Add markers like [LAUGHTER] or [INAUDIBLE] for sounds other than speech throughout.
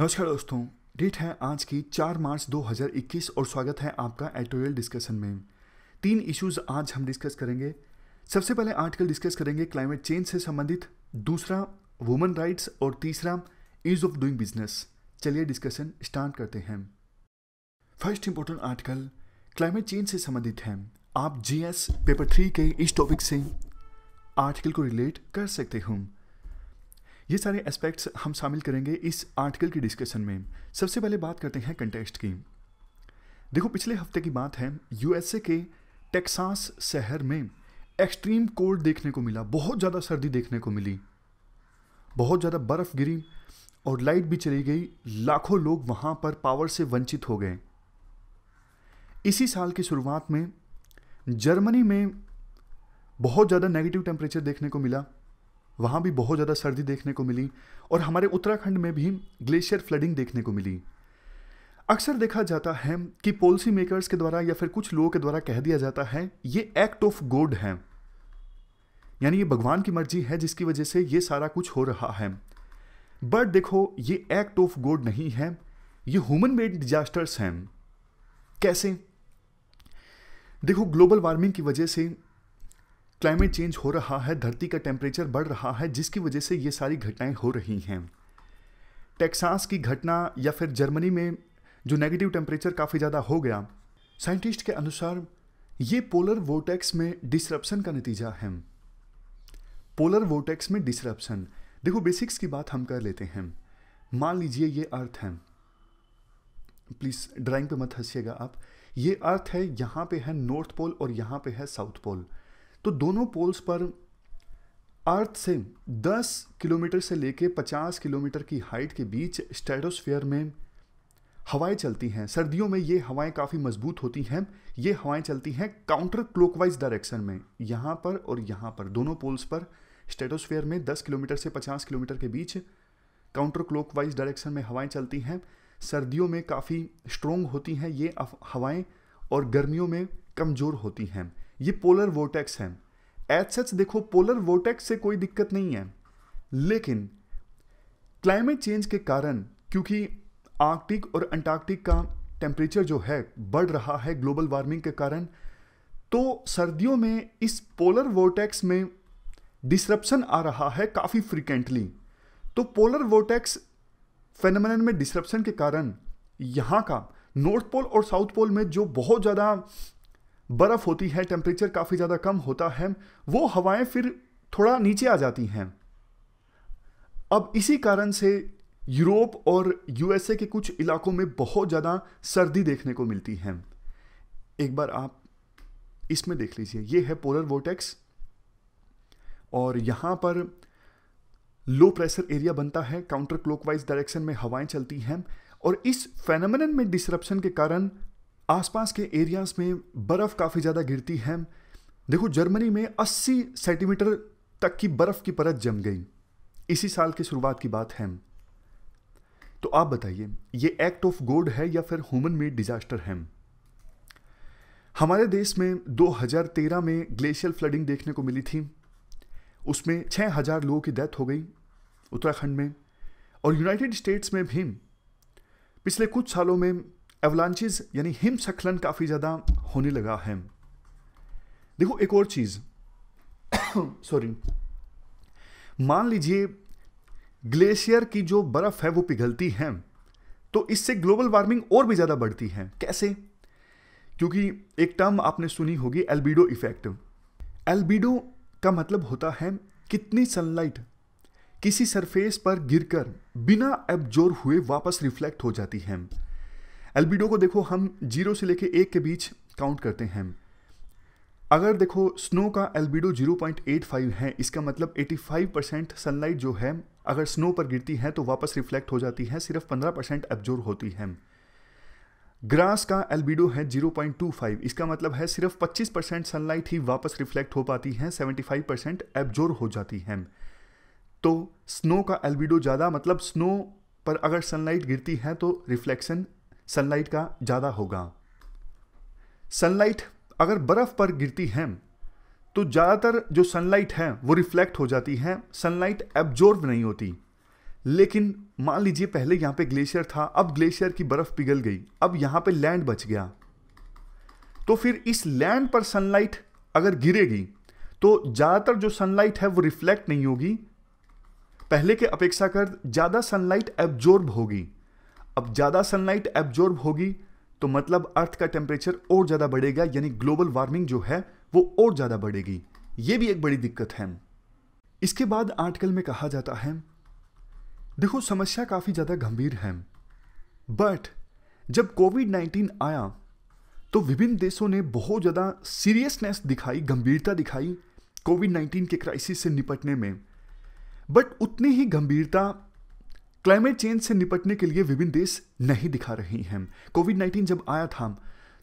नमस्कार दोस्तों डेट है आज की 4 मार्च 2021 और स्वागत है आपका एडिटोरियल डिस्कशन में तीन इश्यूज आज हम डिस्कस करेंगे सबसे पहले आर्टिकल डिस्कस करेंगे क्लाइमेट चेंज से संबंधित दूसरा वुमेन राइट्स और तीसरा ईज ऑफ डूइंग बिजनेस चलिए डिस्कशन स्टार्ट करते हैं first important article climate change से संबंधित है आप जीएस पेपर थ्री के इस टॉपिक से आर्टिकल को रिलेट कर सकते हूँ ये सारे एस्पेक्ट्स हम शामिल करेंगे इस आर्टिकल की डिस्कशन में सबसे पहले बात करते हैं कंटेक्स्ट की देखो पिछले हफ्ते की बात है यूएसए के टेक्सास शहर में एक्सट्रीम कोल्ड देखने को मिला बहुत ज़्यादा सर्दी देखने को मिली बहुत ज़्यादा बर्फ़ गिरी और लाइट भी चली गई लाखों लोग वहाँ पर पावर से वंचित हो गए इसी साल की शुरुआत में जर्मनी में बहुत ज़्यादा नेगेटिव टेम्परेचर देखने को मिला वहाँ भी बहुत ज़्यादा सर्दी देखने को मिली और हमारे उत्तराखंड में भी ग्लेशियर फ्लडिंग देखने को मिली अक्सर देखा जाता है कि पॉलिसी मेकर्स के द्वारा या फिर कुछ लोगों के द्वारा कह दिया जाता है ये एक्ट ऑफ गॉड है यानी ये भगवान की मर्जी है जिसकी वजह से ये सारा कुछ हो रहा है बट देखो ये एक्ट ऑफ गॉड नहीं है ये ह्यूमन मेड डिजास्टर्स हैं कैसे देखो ग्लोबल वार्मिंग की वजह से क्लाइमेट चेंज हो रहा है धरती का टेम्परेचर बढ़ रहा है जिसकी वजह से ये सारी घटनाएं हो रही हैं टेक्सास की घटना या फिर जर्मनी में जो नेगेटिव टेम्परेचर काफ़ी ज़्यादा हो गया साइंटिस्ट के अनुसार ये पोलर वोटेक्स में डिसरप्शन का नतीजा है पोलर वोटेक्स में डिसरप्शन देखो बेसिक्स की बात हम कर लेते हैं मान लीजिए ये अर्थ है प्लीज़ ड्राइंग पे मत हंसिएगा आप ये अर्थ है यहाँ पे है नॉर्थ पोल और यहाँ पे है साउथ पोल तो दोनों पोल्स पर अर्थ से 10 किलोमीटर से लेके 50 किलोमीटर की हाइट के बीच स्टेटोस्फेयर में हवाएं चलती हैं सर्दियों में ये हवाएं काफ़ी मजबूत होती हैं ये हवाएं चलती हैं काउंटर क्लोकवाइज डायरेक्शन में यहाँ पर और यहाँ पर दोनों पोल्स पर स्टेटोस्फेयर में 10 किलोमीटर से 50 किलोमीटर के बीच काउंटर क्लोकवाइज डायरेक्शन में हवाएं चलती हैं सर्दियों में काफ़ी स्ट्रोंग होती हैं ये हवाएं और गर्मियों में कमज़ोर होती हैं ये पोलर वोटेक्स हैं एज सच देखो पोलर वोटेक्स से कोई दिक्कत नहीं है लेकिन क्लाइमेट चेंज के कारण क्योंकि आर्कटिक और अंटार्कटिक का टेम्परेचर जो है बढ़ रहा है ग्लोबल वार्मिंग के कारण तो सर्दियों में इस पोलर वोटेक्स में डिसरप्शन आ रहा है काफ़ी फ्रिक्वेंटली तो पोलर वोटेक्स फेनमन में डिसरप्शन के कारण यहाँ का नॉर्थ पोल और साउथ पोल में जो बहुत ज़्यादा बर्फ़ होती है टेम्परेचर काफ़ी ज़्यादा कम होता है वो हवाएं फिर थोड़ा नीचे आ जाती हैं अब इसी कारण से यूरोप और यूएसए के कुछ इलाकों में बहुत ज़्यादा सर्दी देखने को मिलती है एक बार आप इसमें देख लीजिए ये है पोलर वोटेक्स और यहां पर लो प्रेशर एरिया बनता है काउंटर क्लॉकवाइज डायरेक्शन में हवाएं चलती हैं और इस फेनोमेनन में डिसरप्शन के कारण आसपास के एरियाज़ में बर्फ़ काफ़ी ज़्यादा गिरती है देखो जर्मनी में 80 सेंटीमीटर तक की बर्फ़ की परत जम गई इसी साल की शुरुआत की बात है तो आप बताइए ये एक्ट ऑफ गॉड है या फिर ह्यूमन मेड डिजास्टर है हमारे देश में 2013 में ग्लेशियर फ्लडिंग देखने को मिली थी उसमें 6000 लोगों की डेथ हो गई उत्तराखंड में और यूनाइटेड स्टेट्स में भी पिछले कुछ सालों में एवलांचिज यानी हिमस्खलन काफ़ी ज़्यादा होने लगा है देखो एक और चीज़ सॉरी [COUGHS] मान लीजिए ग्लेशियर की जो बर्फ़ है वो पिघलती है तो इससे ग्लोबल वार्मिंग और भी ज़्यादा बढ़ती है कैसे क्योंकि एक टर्म आपने सुनी होगी एल्बिडो इफेक्ट एल्बिडो का मतलब होता है कितनी सनलाइट किसी सरफेस पर गिरकर बिना एब्जोर्व हुए वापस रिफ्लेक्ट हो जाती है एल्बिडो को देखो हम जीरो से लेके एक के बीच काउंट करते हैं अगर देखो स्नो का एल्बिडो 0.85 है इसका मतलब 85 परसेंट सनलाइट जो है अगर स्नो पर गिरती है तो वापस रिफ्लेक्ट हो जाती है सिर्फ 15 परसेंट एब्जोर होती है ग्रास का एल्बिडो है 0.25 इसका मतलब है सिर्फ 25 परसेंट सनलाइट ही वापस रिफ्लेक्ट हो पाती है 75 परसेंट एब्जोर हो जाती है तो स्नो का एल्बिडो ज़्यादा मतलब स्नो पर अगर सनलाइट गिरती है तो रिफ्लेक्शन सनलाइट का ज़्यादा होगा सनलाइट अगर बर्फ़ पर गिरती है तो ज़्यादातर जो सनलाइट है वो रिफ्लेक्ट हो जाती है सनलाइट एब्जॉर्ब नहीं होती लेकिन मान लीजिए पहले यहां पे ग्लेशियर था अब ग्लेशियर की बर्फ़ पिघल गई अब यहां पे लैंड बच गया तो फिर इस लैंड पर सनलाइट अगर गिरेगी तो ज़्यादातर जो सनलाइट है वो रिफ्लेक्ट नहीं होगी पहले के अपेक्षा कर ज़्यादा सनलाइट एब्जॉर्ब होगी अब ज़्यादा सनलाइट एब्जॉर्ब होगी तो मतलब अर्थ का टेम्परेचर और ज़्यादा बढ़ेगा यानी ग्लोबल वार्मिंग जो है वो और ज़्यादा बढ़ेगी ये भी एक बड़ी दिक्कत है इसके बाद आर्टिकल में कहा जाता है देखो समस्या काफ़ी ज़्यादा गंभीर है बट जब कोविड नाइन्टीन आया तो विभिन्न देशों ने बहुत ज़्यादा सीरियसनेस दिखाई गंभीरता दिखाई कोविड नाइन्टीन के क्राइसिस से निपटने में बट उतनी ही गंभीरता क्लाइमेट चेंज से निपटने के लिए विभिन्न देश नहीं दिखा रहे हैं कोविड नाइन्टीन जब आया था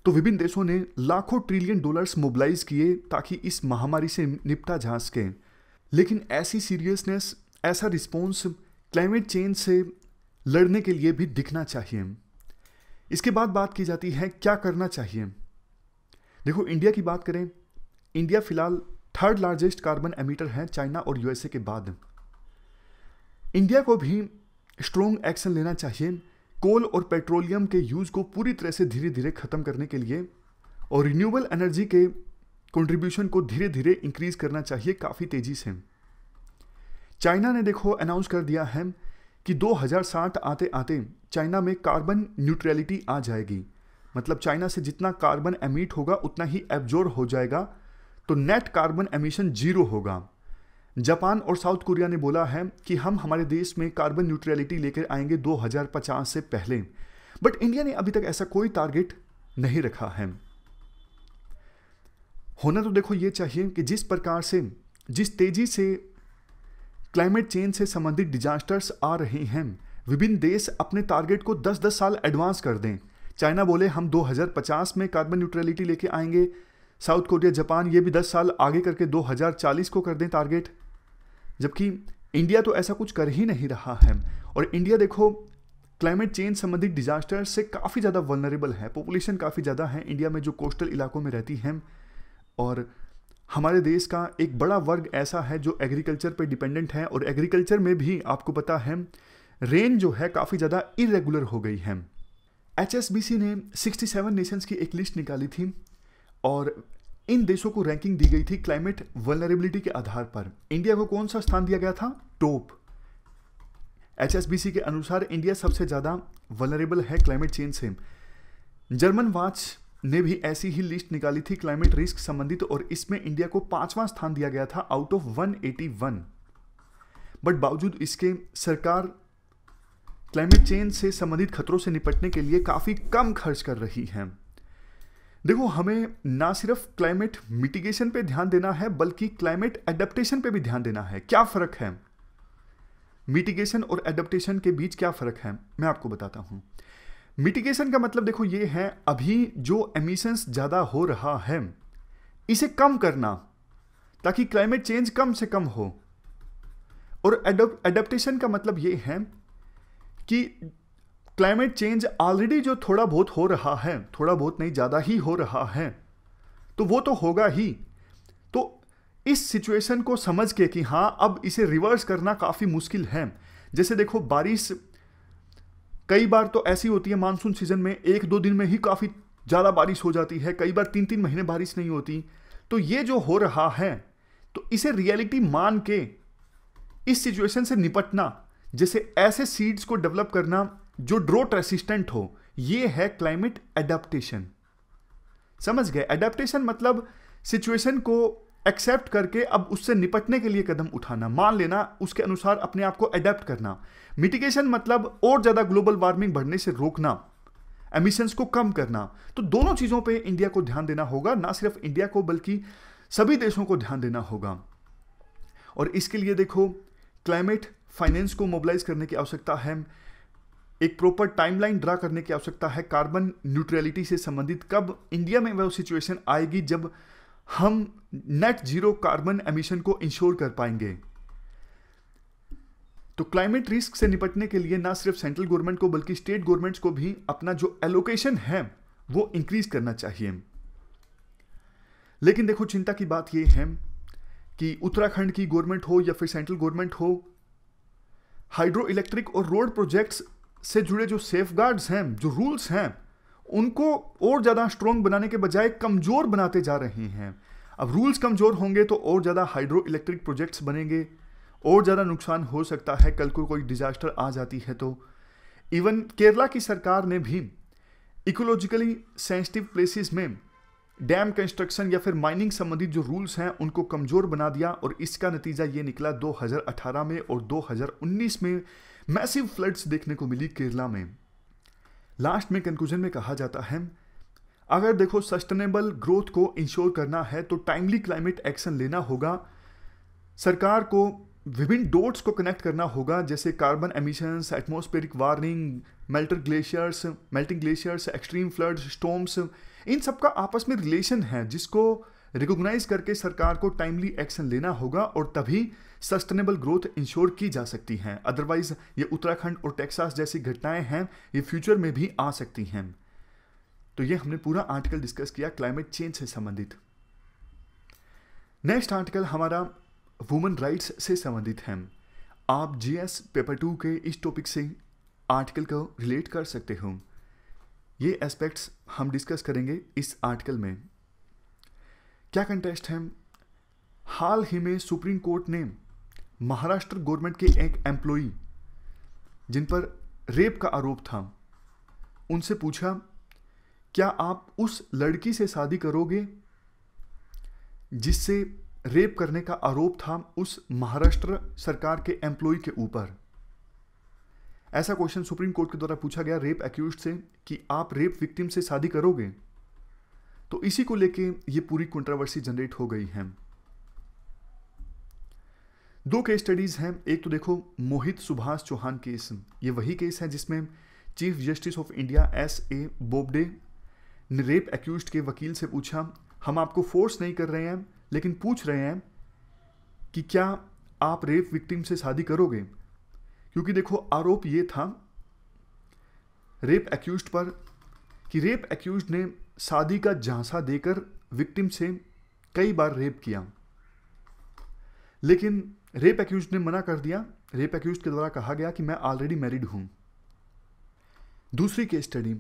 तो विभिन्न देशों ने लाखों ट्रिलियन डॉलर्स मोबिलाइज किए ताकि इस महामारी से निपटा जा सके लेकिन ऐसी सीरियसनेस ऐसा रिस्पॉन्स क्लाइमेट चेंज से लड़ने के लिए भी दिखना चाहिए इसके बाद बात की जाती है क्या करना चाहिए देखो इंडिया की बात करें इंडिया फिलहाल थर्ड लार्जेस्ट कार्बन एमिटर है चाइना और यूएसए के बाद इंडिया को भी स्ट्रॉन्ग एक्शन लेना चाहिए कोल और पेट्रोलियम के यूज़ को पूरी तरह से धीरे धीरे ख़त्म करने के लिए और रिन्यूएबल एनर्जी के कंट्रीब्यूशन को धीरे धीरे इंक्रीज करना चाहिए काफ़ी तेज़ी से चाइना ने देखो अनाउंस कर दिया है कि 2060 आते आते चाइना में कार्बन न्यूट्रलिटी आ जाएगी मतलब चाइना से जितना कार्बन एमिट होगा उतना ही एब्जोर हो जाएगा तो नेट कार्बन एमिशन जीरो होगा जापान और साउथ कोरिया ने बोला है कि हम हमारे देश में कार्बन न्यूट्रलिटी लेकर आएंगे 2050 से पहले बट इंडिया ने अभी तक ऐसा कोई टारगेट नहीं रखा है होना तो देखो ये चाहिए कि जिस प्रकार से जिस तेजी से क्लाइमेट चेंज से संबंधित डिजास्टर्स आ रहे हैं विभिन्न देश अपने टारगेट को 10-10 साल एडवांस कर दें चाइना बोले हम 2050 में कार्बन न्यूट्रलिटी लेके आएंगे साउथ कोरिया जापान ये भी 10 साल आगे करके 2040 को कर दें टारगेट जबकि इंडिया तो ऐसा कुछ कर ही नहीं रहा है और इंडिया देखो क्लाइमेट चेंज संबंधित डिजास्टर से काफ़ी ज़्यादा वनरेबल है पॉपुलेशन काफ़ी ज़्यादा है इंडिया में जो कोस्टल इलाकों में रहती हैं और हमारे देश का एक बड़ा वर्ग ऐसा है जो एग्रीकल्चर पर डिपेंडेंट है और एग्रीकल्चर में भी आपको पता है रेन जो है काफ़ी ज़्यादा इरेगुलर हो गई है एच ने 67 नेशंस की एक लिस्ट निकाली थी और इन देशों को रैंकिंग दी गई थी क्लाइमेट वलरेबिलिटी के आधार पर इंडिया को कौन सा स्थान दिया गया था टॉप एच के अनुसार इंडिया सबसे ज़्यादा वलरेबल है क्लाइमेट चेंज से जर्मन वाच ने भी ऐसी ही लिस्ट निकाली थी क्लाइमेट रिस्क संबंधित और इसमें इंडिया को पांचवा स्थान दिया गया था आउट ऑफ 181 बट बावजूद इसके सरकार क्लाइमेट चेंज से संबंधित खतरों से निपटने के लिए काफ़ी कम खर्च कर रही है देखो हमें ना सिर्फ क्लाइमेट मिटिगेशन पे ध्यान देना है बल्कि क्लाइमेट एडेप्टेशन पे भी ध्यान देना है क्या फ़र्क है मिटिगेशन और एडेप्टेशन के बीच क्या फ़र्क है मैं आपको बताता हूं मिटिगेशन का मतलब देखो ये है अभी जो एमिशंस ज़्यादा हो रहा है इसे कम करना ताकि क्लाइमेट चेंज कम से कम हो और एडेप्टेशन का मतलब ये है कि क्लाइमेट चेंज ऑलरेडी जो थोड़ा बहुत हो रहा है थोड़ा बहुत नहीं ज़्यादा ही हो रहा है तो वो तो होगा ही तो इस सिचुएशन को समझ के कि हाँ अब इसे रिवर्स करना काफ़ी मुश्किल है जैसे देखो बारिश कई बार तो ऐसी होती है मानसून सीजन में एक दो दिन में ही काफ़ी ज़्यादा बारिश हो जाती है कई बार तीन तीन महीने बारिश नहीं होती तो ये जो हो रहा है तो इसे रियलिटी मान के इस सिचुएशन से निपटना जैसे ऐसे सीड्स को डेवलप करना जो ड्रोट रेसिस्टेंट हो ये है क्लाइमेट एडेप्टेशन समझ गए एडेप्टेशन मतलब सिचुएशन को एक्सेप्ट करके अब उससे निपटने के लिए कदम उठाना मान लेना उसके अनुसार अपने आप को एडेप्ट करना मिटिगेशन मतलब और ज़्यादा ग्लोबल वार्मिंग बढ़ने से रोकना एमिशंस को कम करना तो दोनों चीज़ों पे इंडिया को ध्यान देना होगा ना सिर्फ इंडिया को बल्कि सभी देशों को ध्यान देना होगा और इसके लिए देखो क्लाइमेट फाइनेंस को मोबिलाइज करने की आवश्यकता है एक प्रॉपर टाइमलाइन ड्रा करने की आवश्यकता है कार्बन न्यूट्रलिटी से संबंधित कब इंडिया में वह सिचुएशन आएगी जब हम नेट जीरो कार्बन एमिशन को इंश्योर कर पाएंगे तो क्लाइमेट रिस्क से निपटने के लिए ना सिर्फ सेंट्रल गवर्नमेंट को बल्कि स्टेट गवर्नमेंट्स को भी अपना जो एलोकेशन है वो इंक्रीज करना चाहिए लेकिन देखो चिंता की बात यह है कि उत्तराखंड की गवर्नमेंट हो या फिर सेंट्रल गवर्नमेंट हो हाइड्रो इलेक्ट्रिक और रोड प्रोजेक्ट्स से जुड़े जो सेफ हैं जो रूल्स हैं उनको और ज़्यादा स्ट्रॉन्ग बनाने के बजाय कमज़ोर बनाते जा रहे हैं अब रूल्स कमज़ोर होंगे तो और ज़्यादा हाइड्रो इलेक्ट्रिक प्रोजेक्ट्स बनेंगे और ज़्यादा नुकसान हो सकता है कल को कोई डिजास्टर आ जाती है तो इवन केरला की सरकार ने भी इकोलॉजिकली सेंसिटिव प्लेसेस में डैम कंस्ट्रक्शन या फिर माइनिंग संबंधित जो रूल्स हैं उनको कमज़ोर बना दिया और इसका नतीजा ये निकला 2018 में और 2019 में मैसिव फ्लड्स देखने को मिली केरला में लास्ट में कंक्लूजन में कहा जाता है अगर देखो सस्टेनेबल ग्रोथ को इंश्योर करना है तो टाइमली क्लाइमेट एक्शन लेना होगा सरकार को विभिन्न डोट्स को कनेक्ट करना होगा जैसे carbon emissions atmospheric warming melter glaciers melting glaciers extreme floods storms इन सब का आपस में रिलेशन है जिसको रिकॉग्नाइज करके सरकार को टाइमली एक्शन लेना होगा और तभी सस्टेनेबल ग्रोथ इंश्योर की जा सकती है अदरवाइज ये उत्तराखंड और टेक्सास जैसी घटनाएं हैं ये फ्यूचर में भी आ सकती हैं तो ये हमने पूरा आर्टिकल डिस्कस किया क्लाइमेट चेंज से संबंधित नेक्स्ट आर्टिकल हमारा वुमेन राइट्स से संबंधित है आप जीएस पेपर टू के इस टॉपिक से आर्टिकल को रिलेट कर सकते हो ये एस्पेक्ट्स हम डिस्कस करेंगे इस आर्टिकल में क्या कंटेस्ट है हाल ही में सुप्रीम कोर्ट ने महाराष्ट्र गवर्नमेंट के एक एम्प्लॉई जिन पर रेप का आरोप था उनसे पूछा क्या आप उस लड़की से शादी करोगे जिससे रेप करने का आरोप था उस महाराष्ट्र सरकार के एम्प्लॉय के ऊपर ऐसा क्वेश्चन सुप्रीम कोर्ट के द्वारा पूछा गया रेप एक्यूज से कि आप रेप विक्टिम से शादी करोगे तो इसी को लेके ये पूरी कंट्रोवर्सी जनरेट हो गई है दो केस स्टडीज हैं एक तो देखो मोहित सुभाष चौहान केस ये वही केस है जिसमें chief justice of India S A Bobde ने रेप एक्यूज के वकील से पूछा हम आपको फोर्स नहीं कर रहे हैं लेकिन पूछ रहे हैं कि क्या आप रेप विक्टिम से शादी करोगे क्योंकि देखो आरोप ये था रेप एक्यूज पर कि रेप एक्यूज ने शादी का झांसा देकर विक्टिम से कई बार रेप किया लेकिन रेप एक्यूज ने मना कर दिया रेप एक्यूज के द्वारा कहा गया कि मैं ऑलरेडी मैरिड हूं दूसरी केस स्टडी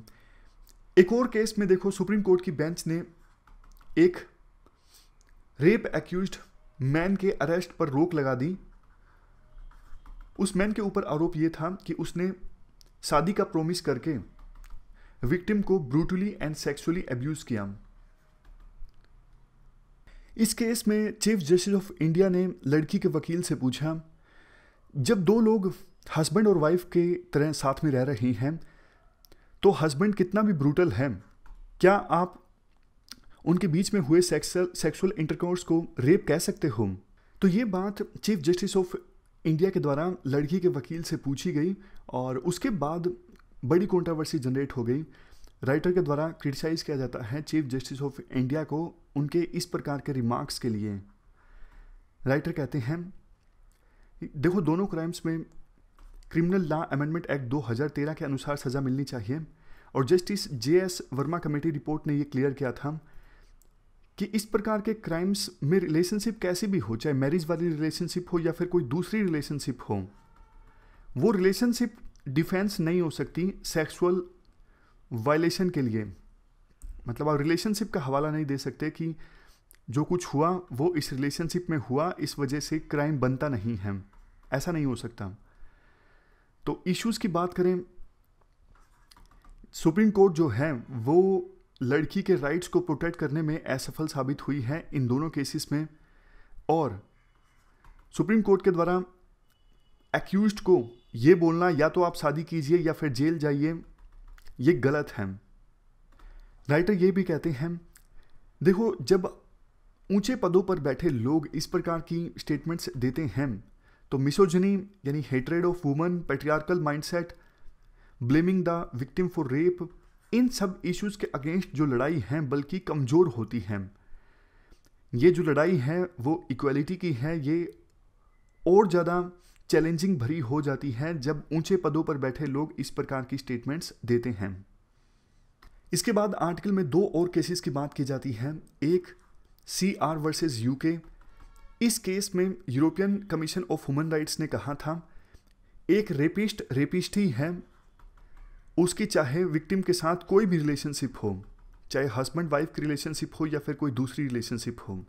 एक और केस में देखो सुप्रीम कोर्ट की बेंच ने एक रेप एक्यूज मैन के अरेस्ट पर रोक लगा दी उस मैन के ऊपर आरोप यह था कि उसने शादी का प्रोमिस करके विक्टिम को ब्रूटली एंड सेक्सुअली अब्यूज किया इस केस में चीफ जस्टिस ऑफ इंडिया ने लड़की के वकील से पूछा जब दो लोग हस्बैंड और वाइफ के तरह साथ में रह रहे हैं तो हस्बैंड कितना भी ब्रूटल है क्या आप उनके बीच में हुए सेक्सुअल इंटरकोर्स को रेप कह सकते हो तो ये बात चीफ जस्टिस ऑफ इंडिया के द्वारा लड़की के वकील से पूछी गई और उसके बाद बड़ी कंट्रोवर्सी जनरेट हो गई राइटर के द्वारा क्रिटिसाइज़ किया जाता है चीफ जस्टिस ऑफ इंडिया को उनके इस प्रकार के रिमार्क्स के लिए राइटर कहते हैं देखो दोनों क्राइम्स में क्रिमिनल लॉ अमेंडमेंट एक्ट 2013 के अनुसार सज़ा मिलनी चाहिए और justice J S Verma committee report ने यह क्लियर किया था कि इस प्रकार के क्राइम्स में रिलेशनशिप कैसे भी हो चाहे मैरिज वाली रिलेशनशिप हो या फिर कोई दूसरी रिलेशनशिप हो वो रिलेशनशिप डिफेंस नहीं हो सकती सेक्सुअल वायलेशन के लिए मतलब आप रिलेशनशिप का हवाला नहीं दे सकते कि जो कुछ हुआ वो इस रिलेशनशिप में हुआ इस वजह से क्राइम बनता नहीं है ऐसा नहीं हो सकता तो इश्यूज़ की बात करें सुप्रीम कोर्ट जो है वो लड़की के राइट्स को प्रोटेक्ट करने में असफल साबित हुई है इन दोनों केसेस में और सुप्रीम कोर्ट के द्वारा एक्यूज को ये बोलना या तो आप शादी कीजिए या फिर जेल जाइए ये गलत है राइटर ये भी कहते हैं देखो जब ऊंचे पदों पर बैठे लोग इस प्रकार की स्टेटमेंट्स देते हैं तो मिसोजनी यानी hatred of woman patriarchal mindset blaming the victim for rape इन सब इश्यूज के अगेंस्ट जो लड़ाई है बल्कि कमज़ोर होती है ये जो लड़ाई है वो इक्वलिटी की है ये और ज़्यादा चैलेंजिंग भरी हो जाती है जब ऊंचे पदों पर बैठे लोग इस प्रकार की स्टेटमेंट्स देते हैं इसके बाद आर्टिकल में दो और केसेस की बात की जाती है एक सी आर वर्सेज यूके इस केस में European Commission of Human Rights ने कहा था एक रेपिस्ट रेपिस्ट ही है उसकी चाहे विक्टिम के साथ कोई भी रिलेशनशिप हो चाहे हस्बैंड वाइफ की रिलेशनशिप हो या फिर कोई दूसरी रिलेशनशिप हो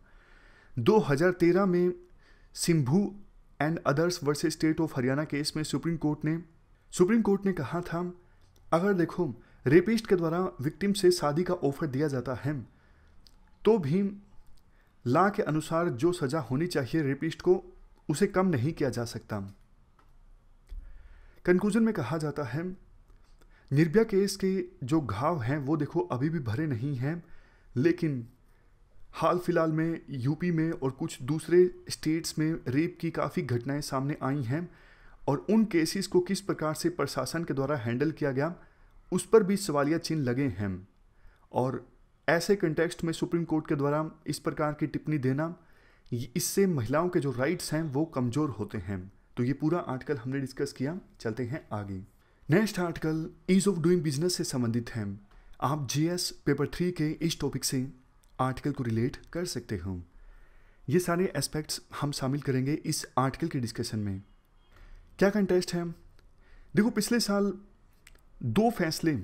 2013 में Simbhu and others versus state of Haryana case में सुप्रीम कोर्ट ने सुप्रीम कोर्ट ने कहा था अगर देखो रेपिस्ट के द्वारा विक्टिम से शादी का ऑफर दिया जाता है तो भी ला के अनुसार जो सजा होनी चाहिए रेपिस्ट को उसे कम नहीं किया जा सकता कंक्लूजन में कहा जाता है निर्भया केस के जो घाव हैं वो देखो अभी भी भरे नहीं हैं लेकिन हाल फिलहाल में यूपी में और कुछ दूसरे स्टेट्स में रेप की काफ़ी घटनाएं सामने आई हैं और उन केसेस को किस प्रकार से प्रशासन के द्वारा हैंडल किया गया उस पर भी सवालिया चिन्ह लगे हैं और ऐसे कंटेक्स्ट में सुप्रीम कोर्ट के द्वारा इस प्रकार की टिप्पणी देना इससे महिलाओं के जो राइट्स हैं वो कमज़ोर होते हैं तो ये पूरा आर्टिकल हमने डिस्कस किया चलते हैं आगे next article ease of doing business से संबंधित है आप जीएस पेपर थ्री के इस टॉपिक से आर्टिकल को रिलेट कर सकते हो ये सारे एस्पेक्ट्स हम शामिल करेंगे इस आर्टिकल के डिस्कशन में क्या कंटेस्ट है देखो पिछले साल दो फैसले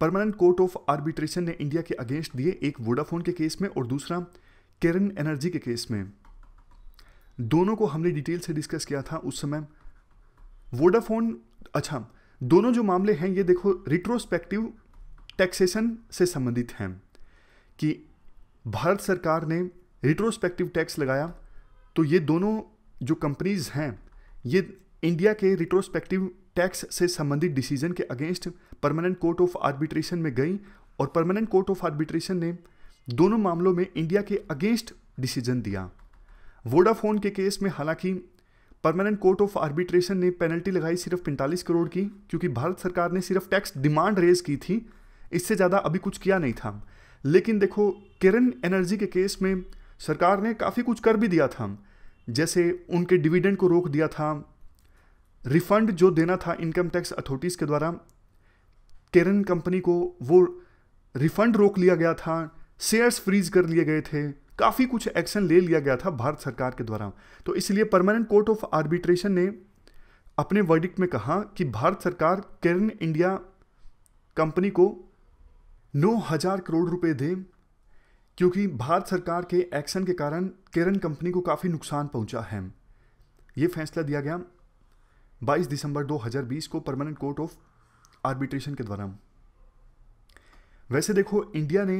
परमानेंट कोर्ट ऑफ आर्बिट्रेशन ने इंडिया के अगेंस्ट दिए एक वोडाफोन के केस में और दूसरा केरन एनर्जी के केस में दोनों को हमने डिटेल से डिस्कस किया था उस समय वोडाफोन अच्छा दोनों जो मामले हैं ये देखो रिट्रोस्पेक्टिव टैक्सेशन से संबंधित हैं कि भारत सरकार ने रिट्रोस्पेक्टिव टैक्स लगाया तो ये दोनों जो कंपनीज़ हैं ये इंडिया के रिट्रोस्पेक्टिव टैक्स से संबंधित डिसीजन के against permanent court of arbitration में गई और परमानेंट कोर्ट ऑफ आर्बिट्रेशन ने दोनों मामलों में इंडिया के अगेंस्ट डिसीजन दिया वोडाफोन के केस में हालांकि परमानेंट कोर्ट ऑफ आर्बिट्रेशन ने पेनल्टी लगाई सिर्फ पैंतालीस करोड़ की क्योंकि भारत सरकार ने सिर्फ टैक्स डिमांड रेज की थी इससे ज़्यादा अभी कुछ किया नहीं था लेकिन देखो किरण एनर्जी के केस में सरकार ने काफ़ी कुछ कर भी दिया था जैसे उनके डिविडेंड को रोक दिया था रिफंड जो देना था इनकम टैक्स अथॉरिटीज़ के द्वारा केरन कंपनी को वो रिफंड रोक लिया गया था शेयर्स फ्रीज कर लिए गए थे काफ़ी कुछ एक्शन ले लिया गया था भारत सरकार के द्वारा तो इसलिए परमानेंट कोर्ट ऑफ आर्बिट्रेशन ने अपने वर्डिक्ट में कहा कि भारत सरकार केरन इंडिया कंपनी को नौ हजार करोड़ रुपए दें क्योंकि भारत सरकार के एक्शन के कारण केरन कंपनी को काफ़ी नुकसान पहुंचा है ये फैसला दिया गया 22 दिसंबर 2020 को परमानेंट कोर्ट ऑफ आर्बिट्रेशन के द्वारा वैसे देखो इंडिया ने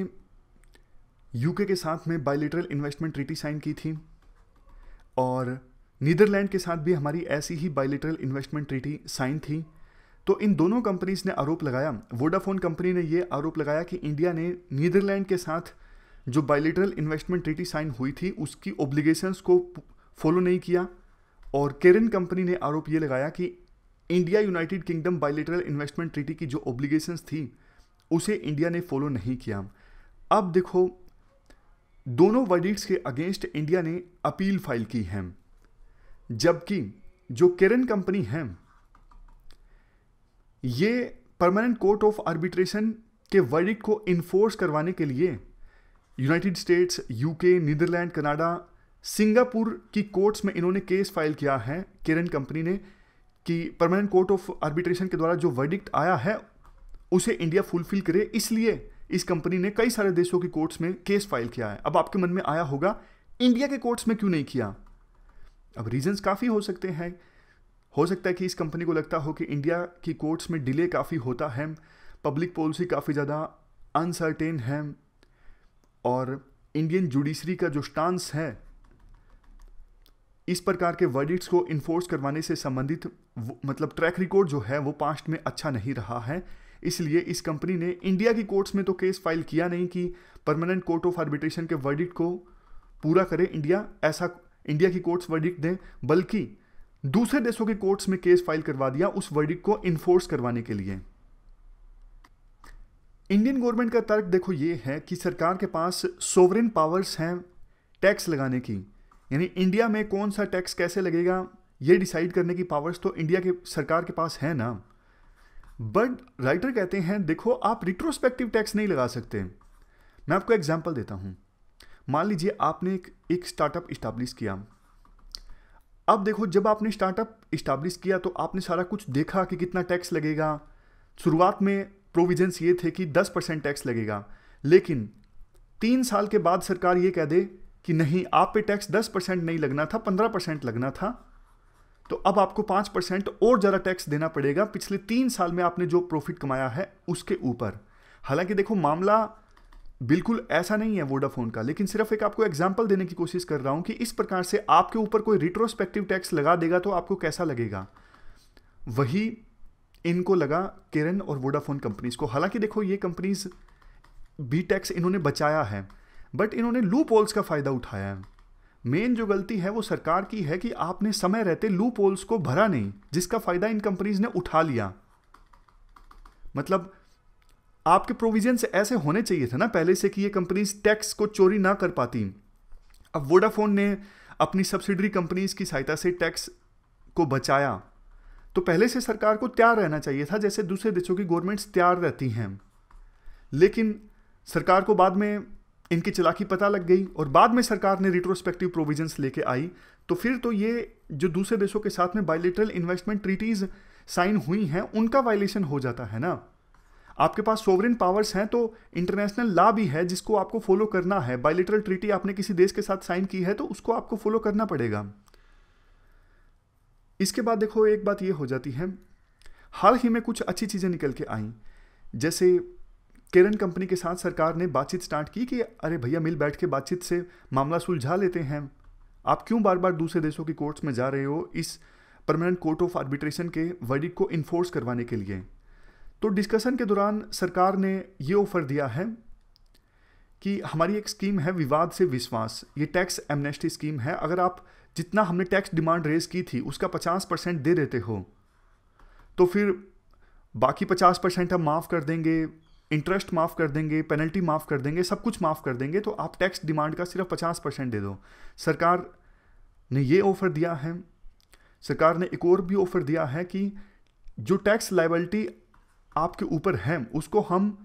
यूके के साथ में बायोलिटरल इन्वेस्टमेंट ट्रीटी साइन की थी और नीदरलैंड के साथ भी हमारी ऐसी ही बायोलिटरल इन्वेस्टमेंट ट्रीटी साइन थी तो इन दोनों कंपनीज ने आरोप लगाया वोडाफोन कंपनी ने ये आरोप लगाया कि इंडिया ने नीदरलैंड के साथ जो बायोलिटरल इन्वेस्टमेंट ट्रीटी साइन हुई थी उसकी ओब्लिगेशंस को फॉलो नहीं किया और केरन कंपनी ने आरोप ये लगाया कि India United Kingdom bilateral investment treaty की जो ओब्लिगेशंस थी उसे इंडिया ने फॉलो नहीं किया अब देखो दोनों वर्डिट्स के अगेंस्ट इंडिया ने अपील फाइल की है जबकि जो केरन कंपनी है ये परमानेंट कोर्ट ऑफ आर्बिट्रेशन के वर्डिक को इन्फोर्स करवाने के लिए United States UK Netherland Canada Singapore की कोर्ट्स में इन्होंने केस फाइल किया है किरण कंपनी ने कि परमानेंट कोर्ट ऑफ आर्बिट्रेशन के द्वारा जो वर्डिक्ट आया है उसे इंडिया फुलफिल करे इसलिए इस कंपनी ने कई सारे देशों की कोर्ट्स में केस फाइल किया है अब आपके मन में आया होगा इंडिया के कोर्ट्स में क्यों नहीं किया अब रीजंस काफ़ी हो सकते हैं हो सकता है कि इस कंपनी को लगता हो कि इंडिया की कोर्ट्स में डिले काफ़ी होता है पब्लिक पॉलिसी काफ़ी ज़्यादा अनसर्टेन है और इंडियन जुडिशरी का जो स्टांस है इस प्रकार के वर्डिट्स को इन्फोर्स करवाने से संबंधित मतलब ट्रैक रिकॉर्ड जो है वो पास्ट में अच्छा नहीं रहा है इसलिए इस कंपनी ने इंडिया की कोर्ट्स में तो केस फाइल किया नहीं कि परमानेंट कोर्ट ऑफ आर्बिट्रेशन के वर्डिट को पूरा करे इंडिया ऐसा इंडिया की कोर्ट्स वर्डिट दें बल्कि दूसरे देशों के कोर्ट्स में केस फाइल करवा दिया उस वर्डिक को इन्फोर्स करवाने के लिए इंडियन गवर्नमेंट का तर्क देखो ये है कि सरकार के पास सोवरेन पावर्स हैं टैक्स लगाने की यानी इंडिया में कौन सा टैक्स कैसे लगेगा ये डिसाइड करने की पावर्स तो इंडिया के सरकार के पास है ना बट राइटर कहते हैं देखो आप रिट्रोस्पेक्टिव टैक्स नहीं लगा सकते मैं आपको एग्जाम्पल देता हूँ मान लीजिए आपने एक, एक स्टार्टअप इस्टाब्लिश किया अब देखो जब आपने स्टार्टअप इस्टाब्लिश किया तो आपने सारा कुछ देखा कि कितना टैक्स लगेगा शुरुआत में प्रोविजंस ये थे कि 10 परसेंट टैक्स लगेगा लेकिन तीन साल के बाद सरकार ये कह दे कि नहीं आप पे टैक्स 10 परसेंट नहीं लगना था 15 परसेंट लगना था तो अब आपको 5 परसेंट और ज़्यादा टैक्स देना पड़ेगा पिछले तीन साल में आपने जो प्रॉफिट कमाया है उसके ऊपर हालांकि देखो मामला बिल्कुल ऐसा नहीं है वोडाफोन का लेकिन सिर्फ एक आपको एग्जाम्पल देने की कोशिश कर रहा हूं कि इस प्रकार से आपके ऊपर कोई रिट्रोस्पेक्टिव टैक्स लगा देगा तो आपको कैसा लगेगा वही इनको लगा किरण और वोडाफोन कंपनीज को हालांकि देखो ये कंपनीज बी टैक्स इन्होंने बचाया है बट इन्होंने लू पोल्स का फ़ायदा उठाया है मेन जो गलती है वो सरकार की है कि आपने समय रहते लू पोल्स को भरा नहीं जिसका फ़ायदा इन कंपनीज ने उठा लिया मतलब आपके प्रोविजन ऐसे होने चाहिए थे ना पहले से कि ये कंपनीज टैक्स को चोरी ना कर पाती अब वोडाफोन ने अपनी सब्सिडरी कंपनीज की सहायता से टैक्स को बचाया तो पहले से सरकार को तैयार रहना चाहिए था जैसे दूसरे देशों की गवर्नमेंट्स तैयार रहती हैं लेकिन सरकार को बाद में इनकी चलाकी पता लग गई और बाद में सरकार ने रिट्रोस्पेक्टिव प्रोविजंस लेके आई तो फिर तो ये जो दूसरे देशों के साथ में बायोलिटरल इन्वेस्टमेंट ट्रीटीज़ साइन हुई हैं उनका वायलेशन हो जाता है ना आपके पास सोवरेन पावर्स हैं तो इंटरनेशनल लॉ भी है जिसको आपको फॉलो करना है बायोलिटरल ट्रीटी आपने किसी देश के साथ साइन की है तो उसको आपको फॉलो करना पड़ेगा इसके बाद देखो एक बात ये हो जाती है हाल ही में कुछ अच्छी चीज़ें निकल के आई जैसे केरन कंपनी के साथ सरकार ने बातचीत स्टार्ट की कि अरे भैया मिल बैठ के बातचीत से मामला सुलझा लेते हैं आप क्यों बार बार दूसरे देशों की कोर्ट्स में जा रहे हो इस परमानेंट कोर्ट ऑफ आर्बिट्रेशन के वर्डिक को इन्फोर्स करवाने के लिए तो डिस्कशन के दौरान सरकार ने ये ऑफ़र दिया है कि हमारी एक स्कीम है विवाद से विश्वास ये टैक्स एमनेस्टी स्कीम है अगर आप जितना हमने टैक्स डिमांड रेज की थी उसका 50 परसेंट दे देते हो तो फिर बाकी 50 परसेंट हम माफ़ कर देंगे इंटरेस्ट माफ़ कर देंगे पेनल्टी माफ़ कर देंगे सब कुछ माफ़ कर देंगे तो आप टैक्स डिमांड का सिर्फ 50 परसेंट दे दो सरकार ने ये ऑफ़र दिया है सरकार ने एक और भी ऑफ़र दिया है कि जो टैक्स लाइबिलिटी आपके ऊपर है उसको हम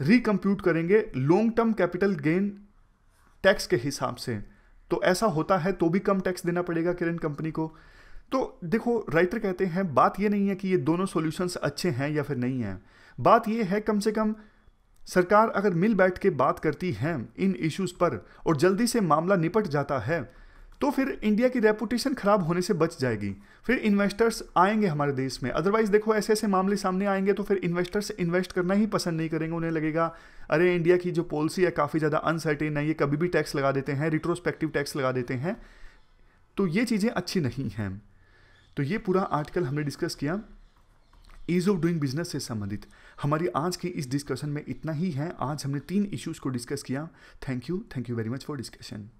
रिकम्प्यूट करेंगे long term capital gain tax के हिसाब से तो ऐसा होता है तो भी कम टैक्स देना पड़ेगा किरण कंपनी को तो देखो राइटर कहते हैं बात यह नहीं है कि ये दोनों सॉल्यूशंस अच्छे हैं या फिर नहीं हैं बात यह है कम से कम सरकार अगर मिल बैठ के बात करती है इन इश्यूज़ पर और जल्दी से मामला निपट जाता है तो फिर इंडिया की रेपुटेशन खराब होने से बच जाएगी फिर इन्वेस्टर्स आएंगे हमारे देश में अदरवाइज देखो ऐसे ऐसे मामले सामने आएंगे तो फिर इन्वेस्टर्स इन्वेस्ट करना ही पसंद नहीं करेंगे उन्हें लगेगा अरे इंडिया की जो पॉलिसी है काफ़ी ज़्यादा अनसर्टेन है ये कभी भी टैक्स लगा देते हैं रिट्रोस्पेक्टिव टैक्स लगा देते हैं तो ये चीज़ें अच्छी नहीं हैं तो ये पूरा आर्टिकल हमने डिस्कस किया ईज ऑफ डूइंग बिजनेस से संबंधित हमारी आज की इस डिस्कशन में इतना ही है आज हमने तीन इश्यूज़ को डिस्कस किया thank you thank you very much for discussion